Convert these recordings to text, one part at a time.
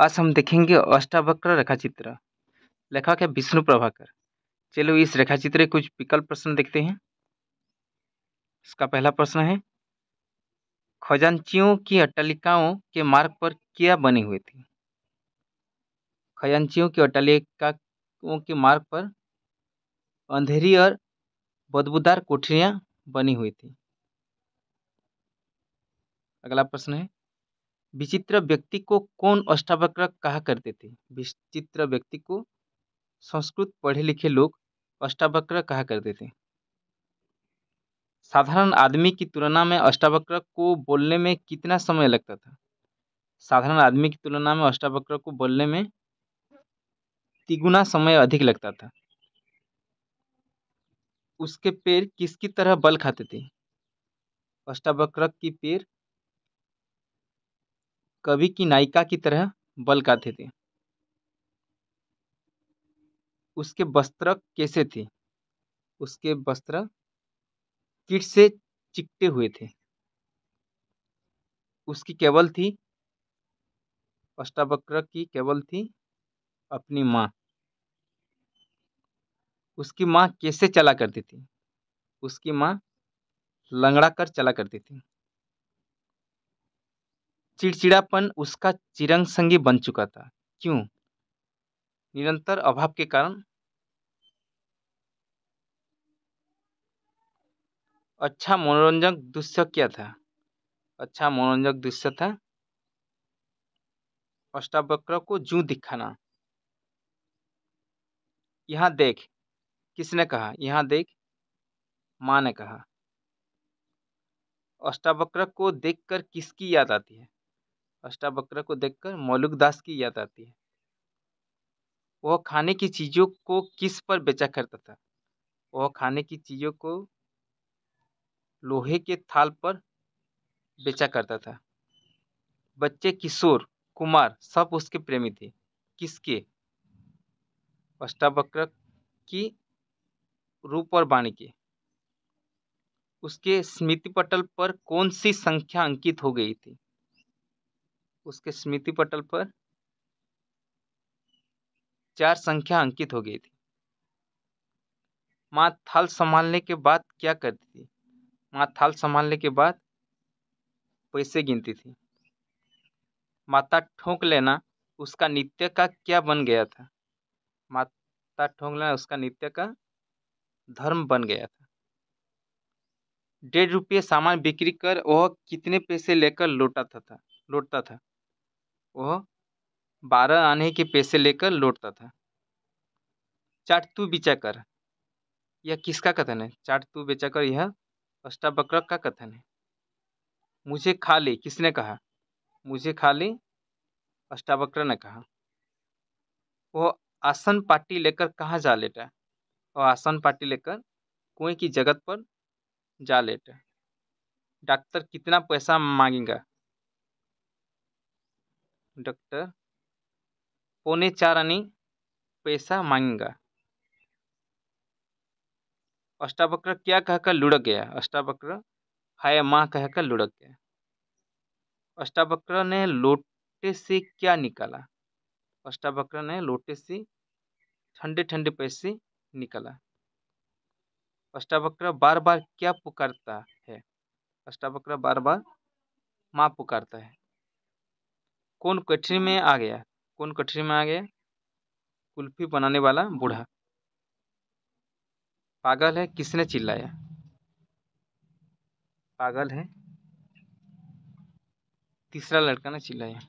आज हम देखेंगे अष्टावक्र रेखाचित्र लेखक है विष्णु प्रभाकर चलो इस रेखाचित्र के कुछ विकल्प प्रश्न देखते हैं इसका पहला प्रश्न है खजांचियों की अट्टालिकाओं के मार्ग पर क्या बने हुए थे खजांचियों की अट्टालिकाओं के मार्ग पर अंधेरी और बदबूदार कोठरियां बनी हुई थी अगला प्रश्न है विचित्र व्यक्ति को कौन अष्टावक्र कहा करते थे विचित्र व्यक्ति को संस्कृत पढ़े लिखे लोग अष्टावक्र कहा करते थे साधारण आदमी की तुलना में अष्टावक्र को बोलने में कितना समय लगता था साधारण आदमी की तुलना में अष्टावक्र को बोलने में तिगुना समय अधिक लगता था उसके पैर किसकी तरह बल खाते थे अष्टावक्र की पैर कवि की नायिका की तरह बल गाते थे उसके वस्त्र कैसे थे उसके वस्त्र किट से चिकटे हुए थे उसकी केवल थी अष्टावक्र की केवल थी अपनी माँ उसकी माँ कैसे चला करती थी उसकी माँ लंगड़ा कर चला करती थी चिड़चिड़ापन उसका चिरंग संगी बन चुका था क्यों निरंतर अभाव के कारण अच्छा मनोरंजक दृश्य क्या था अच्छा मनोरंजक दृश्य था अष्टावक्र को जू दिखाना यहाँ देख किसने कहा यहाँ देख माँ ने कहा अष्टावक्र को देखकर किसकी याद आती है अष्टावक्र को देखकर मौलुक दास की याद आती है वह खाने की चीज़ों को किस पर बेचा करता था वह खाने की चीज़ों को लोहे के थाल पर बेचा करता था बच्चे किशोर कुमार सब उसके प्रेमी थे किसके अष्टावक्र की रूप और वाणी के उसके स्मृति पटल पर कौन सी संख्या अंकित हो गई थी उसके स्मृति पटल पर चार संख्या अंकित हो गई थी माँ थाल संभालने के बाद क्या करती थी माँ थाल संभालने के बाद पैसे गिनती थी माता ठोंक लेना उसका नित्य का क्या बन गया था माता ठोंक लेना उसका नित्य का धर्म बन गया था डेढ़ रुपये सामान बिक्री कर वह कितने पैसे लेकर लौटा था लौटता था वह बारह आने के पैसे लेकर लौटता था चाट तू बिचा कर यह किसका कथन है चाट तू बेचा कर यह अष्टावक्र का कथन है मुझे खा ले किसने कहा मुझे खा ले अष्टावक्र ने कहा वह आसन पार्टी लेकर कहाँ जा लेटा और आसन पार्टी लेकर कुएं की जगत पर जा लेट डॉक्टर कितना पैसा मांगेगा डॉक्टर पौने चार आनी पैसा मांगेगा अष्टावक्र क्या कहकर लुढ़क गया अष्टावक्र हाय माँ कहकर लुढ़क गया अष्टावक्र ने लोटे से क्या निकाला अष्टावक्र ने लोटे से ठंडे ठंडे पैसे निकाला अष्टावक्र बार बार क्या पुकारता है अष्टावक्र बार बार माँ पुकारता है कौन कठरी में आ गया कौन कठरी में आ गया कुल्फी बनाने वाला बूढ़ा पागल है किसने चिल्लाया पागल है तीसरा लड़का ने चिल्लाया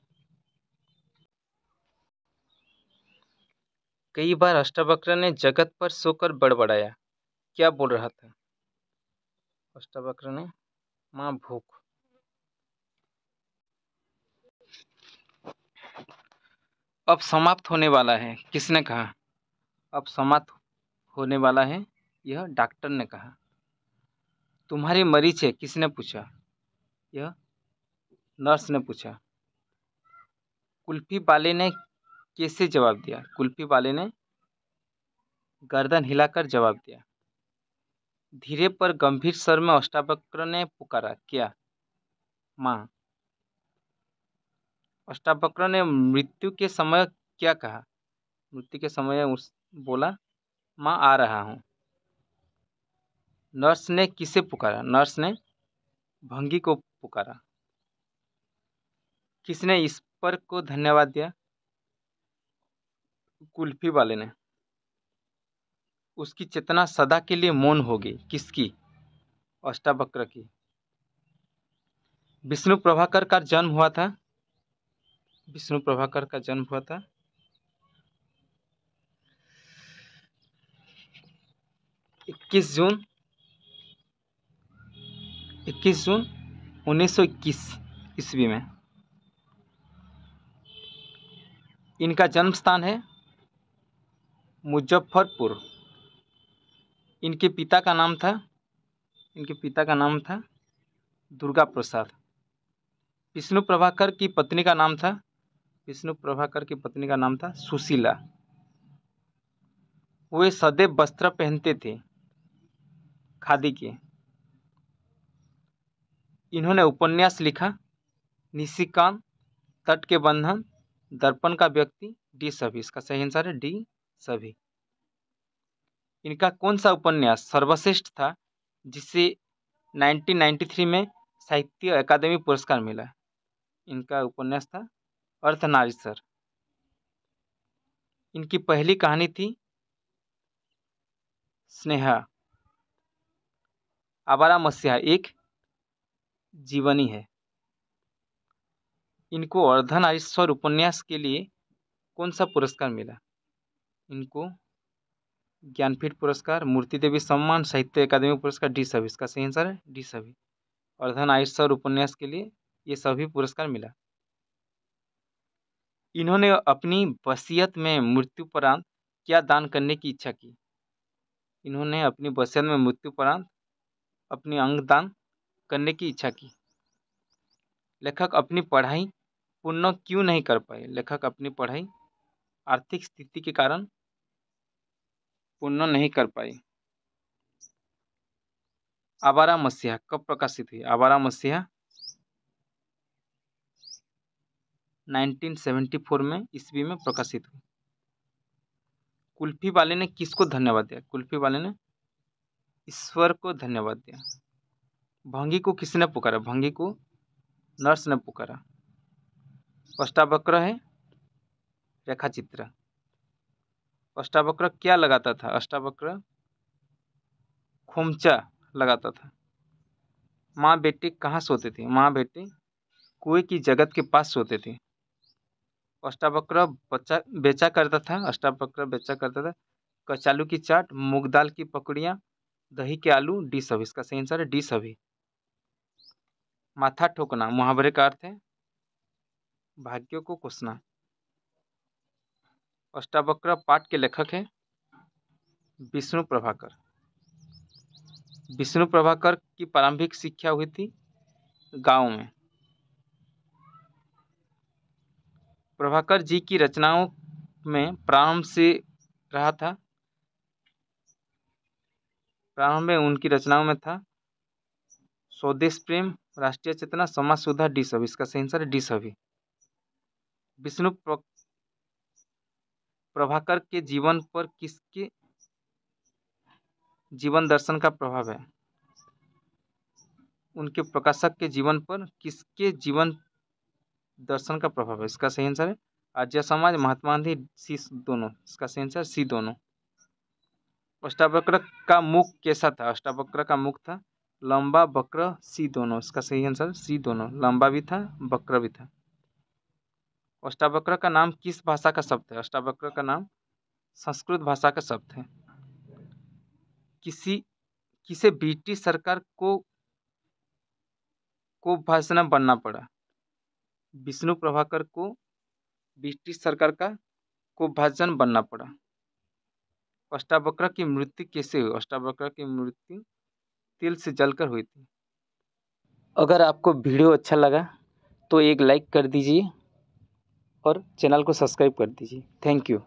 कई बार अष्टावक्र ने जगत पर सोकर बड़बड़ाया क्या बोल रहा था अष्टावक्र ने माँ भूख अब समाप्त होने वाला है किसने कहा अब समाप्त होने वाला है यह डॉक्टर ने कहा तुम्हारी मरीज है किसने पूछा यह नर्स ने पूछा कुल्फी वाले ने कैसे जवाब दिया कुल्फी वाले ने गर्दन हिलाकर जवाब दिया धीरे पर गंभीर स्वर में अष्टावक्र ने पुकारा क्या माँ अष्टावक्र ने मृत्यु के समय क्या कहा मृत्यु के समय उस बोला माँ आ रहा हूँ नर्स ने किसे पुकारा नर्स ने भंगी को पुकारा किसने इस पर को धन्यवाद दिया कुल्फी वाले ने उसकी चेतना सदा के लिए मौन होगी किसकी अष्टावक्र की विष्णु प्रभाकर का जन्म हुआ था विष्णु प्रभाकर का जन्म हुआ था इक्कीस जून इक्कीस जून उन्नीस सौ इक्कीस ईस्वी में इनका जन्म स्थान है मुजफ्फरपुर इनके पिता का नाम था इनके पिता का नाम था दुर्गा प्रसाद विष्णु प्रभाकर की पत्नी का नाम था विष्णु प्रभाकर की पत्नी का नाम था सुशीला वे सदैव वस्त्र पहनते थे खादी के इन्होंने उपन्यास लिखा निशिकांत तट के बंधन दर्पण का व्यक्ति डी सभी इसका सही आंसर है डी सभी इनका कौन सा उपन्यास सर्वश्रेष्ठ था जिसे 1993 में साहित्य अकादमी पुरस्कार मिला इनका उपन्यास था अर्थनारीश्वर इनकी पहली कहानी थी स्नेहा आवारा मसीहा एक जीवनी है इनको अर्धनारीश्वर उपन्यास के लिए कौन सा पुरस्कार मिला इनको ज्ञानपीठ पुरस्कार मूर्ति देवी सम्मान साहित्य अकादमी पुरस्कार डी सभी इसका सही आंसर है डी सभी और धन आयुष और उपन्यास के लिए ये सभी पुरस्कार मिला इन्होंने अपनी वसीयत में मृत्यु मृत्युपरांत क्या दान करने की इच्छा की इन्होंने अपनी वसीयत में मृत्यु मृत्युपरांत अपनी अंग दान करने की इच्छा की लेखक अपनी पढ़ाई पूर्ण क्यों नहीं कर पाए लेखक अपनी पढ़ाई आर्थिक स्थिति के कारण पूर्ण नहीं कर पाई आवारा मसीहा कब प्रकाशित हुई आवारा मसीहा 1974 में ईस्वी में प्रकाशित हुई कुल्फी वाले ने किसको धन्यवाद दिया कुल्फी वाले ने ईश्वर को धन्यवाद दिया भंगी को किसने पुकारा भंगी को नर्स ने पुकारा अष्टावक्र है रेखाचित्र अष्टावक्र क्या लगाता था अष्टावक्र खुमचा लगाता था माँ बेटी कहाँ सोते थे माँ बेटी कुएं की जगत के पास सोते थे अष्टावक्र बच्चा बेचा करता था अष्टावक्र बेचा करता था कचालू की चाट मूग दाल की पकड़ियाँ दही के आलू डी सभी इसका सही आंसर है डी सभी माथा ठोकना मुहावरे का अर्थ है भाग्यों को कोसना अष्टावक्र पाठ के लेखक हैं विष्णु प्रभाकर विष्णु प्रभाकर की प्रारंभिक शिक्षा हुई थी गांव में प्रभाकर जी की रचनाओं में प्रारंभ से रहा था प्रारंभ में उनकी रचनाओं में था स्वदेश प्रेम राष्ट्रीय चेतना समाज सुधा डी सभी इसका सही आंसर डी सभी विष्णु प्रभाकर के जीवन पर किसके जीवन दर्शन का प्रभाव है उनके प्रकाशक के जीवन पर किसके जीवन दर्शन का प्रभाव है इसका सही आंसर है आर्य समाज महात्मा गांधी सी दोनों इसका सही आंसर सी दोनों अष्टावक्र का मुख कैसा था अष्टावक्र का मुख था लंबा बक्र सी दोनों इसका सही आंसर सी दोनों लंबा भी था बक्र भी था अष्टावक्र का नाम किस भाषा का शब्द है अष्टावक्र का नाम संस्कृत भाषा का शब्द है किसी किसे ब्रिटिश सरकार को को भाषण बनना पड़ा विष्णु प्रभाकर को ब्रिटिश सरकार का को भाषण बनना पड़ा अष्टावक्र की मृत्यु कैसे हुई अष्टावक्र की मृत्यु तिल से जलकर हुई थी अगर आपको वीडियो अच्छा लगा तो एक लाइक कर दीजिए और चैनल को सब्सक्राइब कर दीजिए थैंक यू